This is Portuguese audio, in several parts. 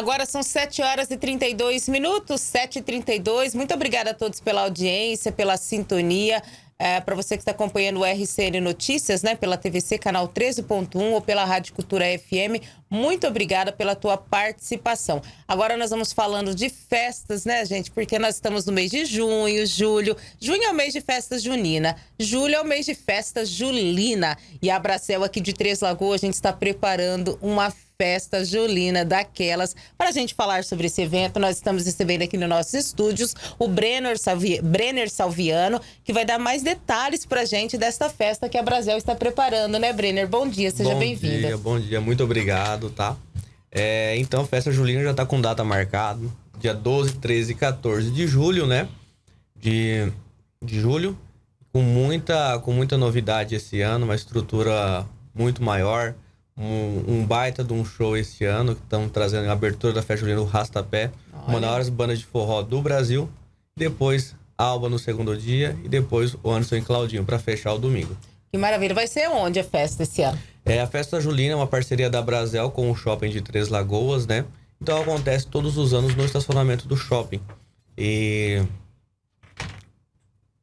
Agora são 7 horas e 32 minutos, 7h32. Muito obrigada a todos pela audiência, pela sintonia. É, para você que está acompanhando o RCN Notícias, né, pela TVC, canal 13.1 ou pela Rádio Cultura FM, muito obrigada pela tua participação. Agora nós vamos falando de festas, né, gente? Porque nós estamos no mês de junho, julho. Junho é o mês de festa junina, julho é o mês de festa julina. E a Bracel aqui de Três Lagoas, a gente está preparando uma festa festa julina daquelas. Para a gente falar sobre esse evento, nós estamos recebendo aqui nos nossos estúdios o Brenner, Salvi... Brenner Salviano, que vai dar mais detalhes para a gente desta festa que a Brasil está preparando, né, Brenner? Bom dia, seja bem-vindo. Bom dia, bom dia, muito obrigado, tá? É, então, a festa julina já está com data marcada, dia 12, 13 e 14 de julho, né? De, de julho, com muita, com muita novidade esse ano, uma estrutura muito maior um, um, baita de um show esse ano, que estão trazendo a abertura da festa junina, o Rastapé, Olha. uma das maiores bandas de forró do Brasil. Depois, Alba no segundo dia e depois o Anderson e Claudinho para fechar o domingo. Que maravilha. Vai ser onde a festa esse ano? É, a Festa Julina é uma parceria da Brasel com o shopping de Três Lagoas, né? Então acontece todos os anos no estacionamento do shopping. E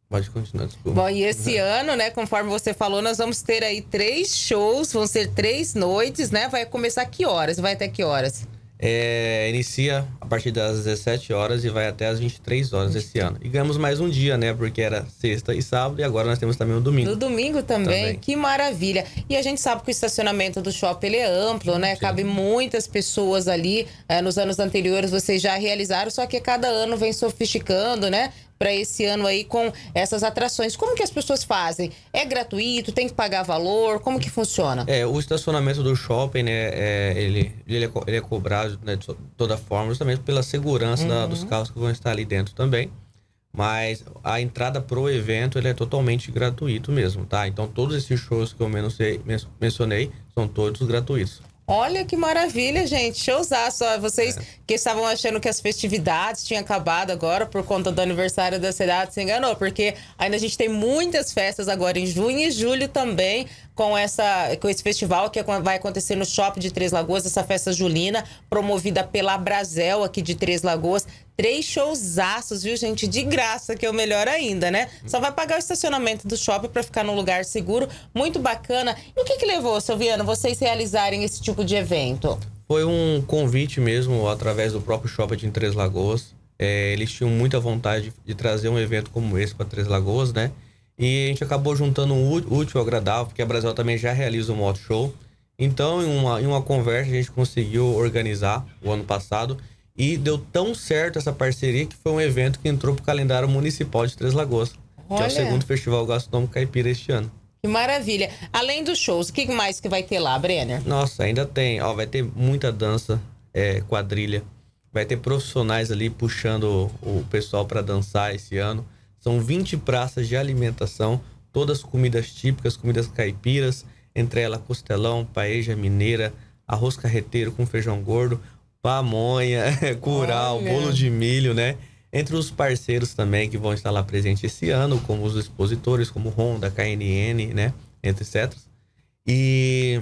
Pode continuar, desculpa. Bom, e esse ano, né, conforme você falou, nós vamos ter aí três shows, vão ser três noites, né? Vai começar que horas? Vai até que horas? É, inicia a partir das 17 horas e vai até as 23 horas esse ano. E ganhamos mais um dia, né? Porque era sexta e sábado e agora nós temos também o domingo. No domingo também, também. que maravilha. E a gente sabe que o estacionamento do shopping é amplo, né? Sim. Cabe muitas pessoas ali. É, nos anos anteriores vocês já realizaram, só que cada ano vem sofisticando, né? para esse ano aí com essas atrações. Como que as pessoas fazem? É gratuito? Tem que pagar valor? Como que funciona? É, o estacionamento do shopping, né, é, ele, ele, é, ele é cobrado né, de toda forma, justamente pela segurança uhum. da, dos uhum. carros que vão estar ali dentro também. Mas a entrada pro evento ele é totalmente gratuito mesmo, tá? Então todos esses shows que eu mencionei, mencionei são todos gratuitos. Olha que maravilha, gente. Showzaço. Vocês é. Porque estavam achando que as festividades tinham acabado agora por conta do aniversário da cidade. Se enganou, porque ainda a gente tem muitas festas agora em junho e julho também com, essa, com esse festival que vai acontecer no Shopping de Três Lagoas, essa festa julina, promovida pela Brasel aqui de Três Lagoas. Três showzaços, viu, gente? De graça, que é o melhor ainda, né? Só vai pagar o estacionamento do shopping para ficar num lugar seguro. Muito bacana. E o que, que levou, Silviano, vocês realizarem esse tipo de evento? Foi um convite mesmo, através do próprio shopping em Três Lagoas. É, eles tinham muita vontade de trazer um evento como esse para Três Lagoas, né? E a gente acabou juntando um útil ao agradável, porque a Brasil também já realiza um moto show. Então, em uma, em uma conversa, a gente conseguiu organizar o ano passado. E deu tão certo essa parceria que foi um evento que entrou para o calendário municipal de Três Lagoas, Olha. que é o segundo festival gastronômico caipira este ano. Maravilha. Além dos shows, o que mais que vai ter lá, Brenner? Nossa, ainda tem. Ó, vai ter muita dança, é, quadrilha. Vai ter profissionais ali puxando o, pessoal para dançar esse ano. São 20 praças de alimentação, todas comidas típicas, comidas caipiras, entre elas costelão, paeja mineira, arroz carreteiro com feijão gordo, pamonha, curau, Olha. bolo de milho, né? Entre os parceiros também que vão estar lá presente esse ano, como os expositores, como Honda, KNN, né, entre etc. E,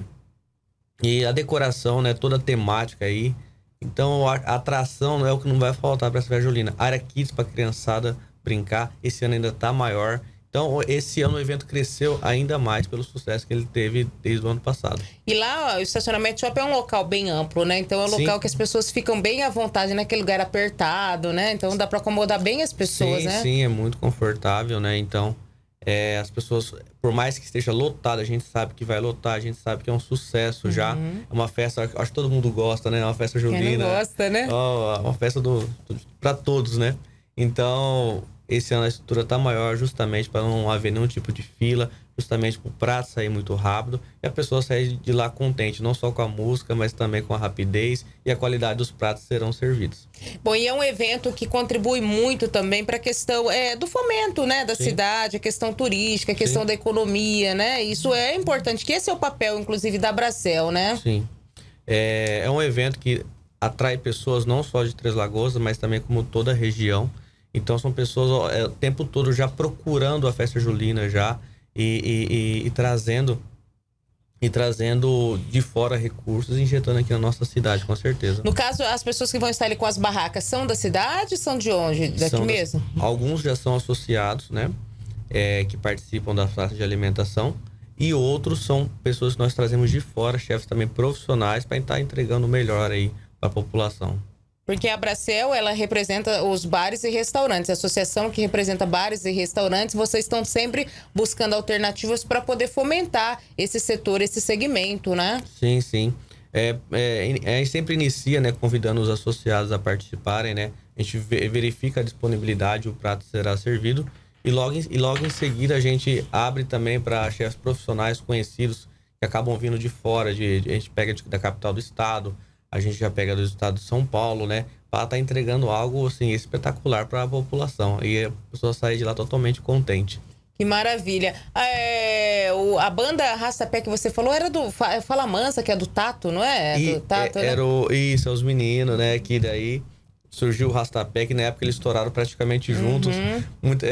e a decoração, né, toda a temática aí. Então, a, a atração não é o que não vai faltar para essa Jolina. Área Kids para criançada brincar. Esse ano ainda está maior. Então, esse ano o evento cresceu ainda mais pelo sucesso que ele teve desde o ano passado. E lá, ó, o estacionamento shopping é um local bem amplo, né? Então, é um sim. local que as pessoas ficam bem à vontade naquele lugar apertado, né? Então, dá para acomodar bem as pessoas, sim, né? Sim, é muito confortável, né? Então, é, as pessoas, por mais que esteja lotado, a gente sabe que vai lotar, a gente sabe que é um sucesso uhum. já. É uma festa, acho que todo mundo gosta, né? É uma festa junina. Quem não gosta, né? É uma festa do para todos, né? Então, esse ano a estrutura está maior justamente para não haver nenhum tipo de fila, justamente para o prato sair muito rápido e a pessoa sair de lá contente, não só com a música, mas também com a rapidez e a qualidade dos pratos serão servidos. Bom, e é um evento que contribui muito também para a questão é, do fomento né, da Sim. cidade, a questão turística, a questão Sim. da economia, né? Isso é importante, que esse é o papel, inclusive, da Bracel, né? Sim. É, é um evento que atrai pessoas não só de Três Lagoas, mas também como toda a região. Então são pessoas ó, é, o tempo todo já procurando a festa julina já e, e, e, e trazendo e trazendo de fora recursos e injetando aqui na nossa cidade, com certeza. No caso, as pessoas que vão estar ali com as barracas são da cidade, são de onde? Daqui são mesmo? alguns já são associados, né? É, que participam da faixa de alimentação e outros são pessoas que nós trazemos de fora, chefes também profissionais, para estar entregando o melhor aí para a população. Porque a Bracel, ela representa os bares e restaurantes. A associação que representa bares e restaurantes, vocês estão sempre buscando alternativas para poder fomentar esse setor, esse segmento, né? Sim, sim. É, é, é, sempre inicia, né, convidando os associados a participarem, né? A gente verifica a disponibilidade, o prato será servido. E logo, em, e logo em seguida a gente abre também para chefes profissionais conhecidos que acabam vindo de fora, de, a gente pega de, da capital do estado, a gente já pega do estado de São Paulo, né? Para estar tá entregando algo assim espetacular para a população e a pessoa sair de lá totalmente contente. Que maravilha. É, o, a banda Rastapé que você falou era do é Fala Mansa, que é do Tato, não é? E, do Tato, é, né? era o, isso, é os meninos, né? Que daí surgiu o Rastapé, que na época eles estouraram praticamente juntos. Uhum. Muito, é,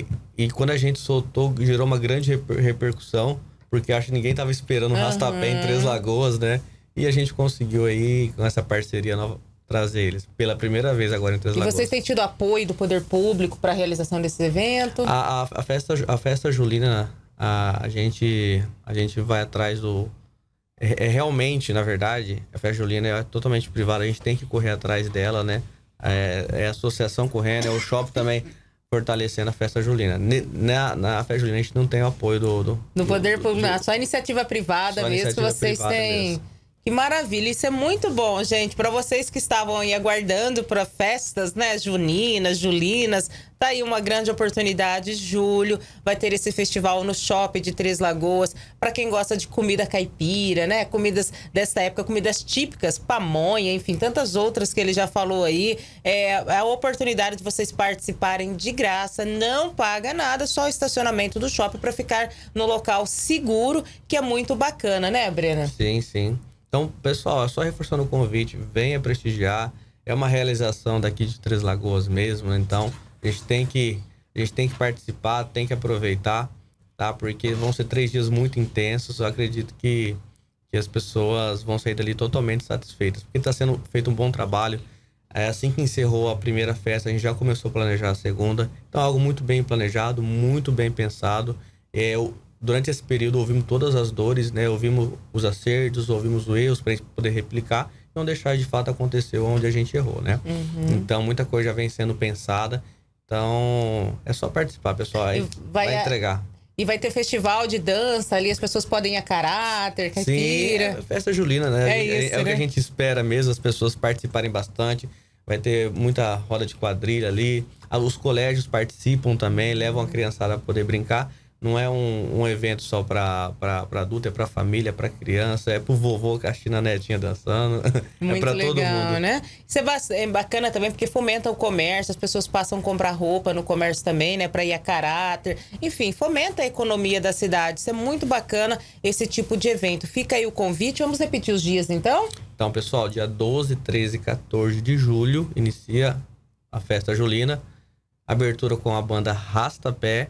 é, e quando a gente soltou, gerou uma grande reper, repercussão, porque acho que ninguém estava esperando o uhum. Rastapé em Três Lagoas, né? E a gente conseguiu aí, com essa parceria nova, trazer eles pela primeira vez agora em Três Lagoas. E vocês têm tido apoio do poder público para a realização desse evento A, a, a, festa, a festa julina, a, a, gente, a gente vai atrás do... É, é, realmente, na verdade, a festa julina é totalmente privada, a gente tem que correr atrás dela, né? É, é a associação correndo, é o shopping também fortalecendo a festa julina. Na, né, na festa julina a gente não tem o apoio do... Do, no poder público, é só iniciativa privada mesmo, que vocês têm... Mesmo que maravilha, isso é muito bom, gente. Para vocês que estavam aí aguardando para festas, né, juninas, julinas, tá aí uma grande oportunidade. Julho vai ter esse festival no shopping de Três Lagoas. Para quem gosta de comida caipira, né, comidas dessa época, comidas típicas, pamonha, enfim, tantas outras que ele já falou aí, é, é a oportunidade de vocês participarem de graça, não paga nada, só o estacionamento do shopping para ficar no local seguro, que é muito bacana, né, Brena? Sim, sim. Então, pessoal, é só reforçando o convite, venha prestigiar. É uma realização daqui de Três Lagoas mesmo, então a gente tem que, a gente tem que participar, tem que aproveitar, tá? Porque vão ser três dias muito intensos. Eu acredito que, que as pessoas vão sair dali totalmente satisfeitas, porque está sendo feito um bom trabalho. É assim que encerrou a primeira festa, a gente já começou a planejar a segunda. Então, algo muito bem planejado, muito bem pensado. É, durante esse período ouvimos todas as dores, né? Ouvimos os acertos, ouvimos os erros para a gente poder replicar e não deixar de fato acontecer onde a gente errou, né? Uhum. Então muita coisa já vem sendo pensada. Então é só participar, pessoal. Aí vai, vai entregar. E vai ter festival de dança ali, as pessoas podem ir a caráter, caipira. Sim, é festa julina, né? É, é, é, isso, é né? o que né? a gente espera mesmo, as pessoas participarem bastante. Vai ter muita roda de quadrilha ali. Ah, os colégios participam também, levam a criançada a poder brincar. Não é um, um evento só para adulto, é para família, é para criança, é para o vovô castindo a netinha dançando. É muito é para todo mundo. né? Isso é, é bacana também porque fomenta o comércio, as pessoas passam a comprar roupa no comércio também, né? Para ir a caráter. Enfim, fomenta a economia da cidade. Isso é muito bacana esse tipo de evento. Fica aí o convite. Vamos repetir os dias então? Então, pessoal, dia 12, 13 e 14 de julho inicia a festa julina. Abertura com a banda Rastapé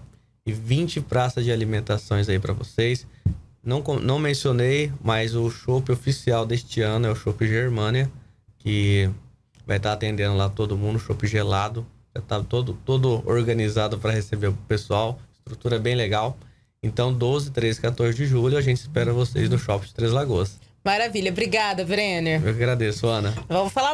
e 20 praças de alimentações aí para vocês. Não, não mencionei, mas o shopping oficial deste ano é o shopping Germania, que vai estar tá atendendo lá todo mundo, shopping gelado. Já tá todo, todo organizado para receber o pessoal, estrutura bem legal. Então, 12, 13, 14 de julho, a gente espera vocês no Shopping Três Lagoas. Maravilha, obrigada, Brenner. Eu agradeço, Ana. Vamos falar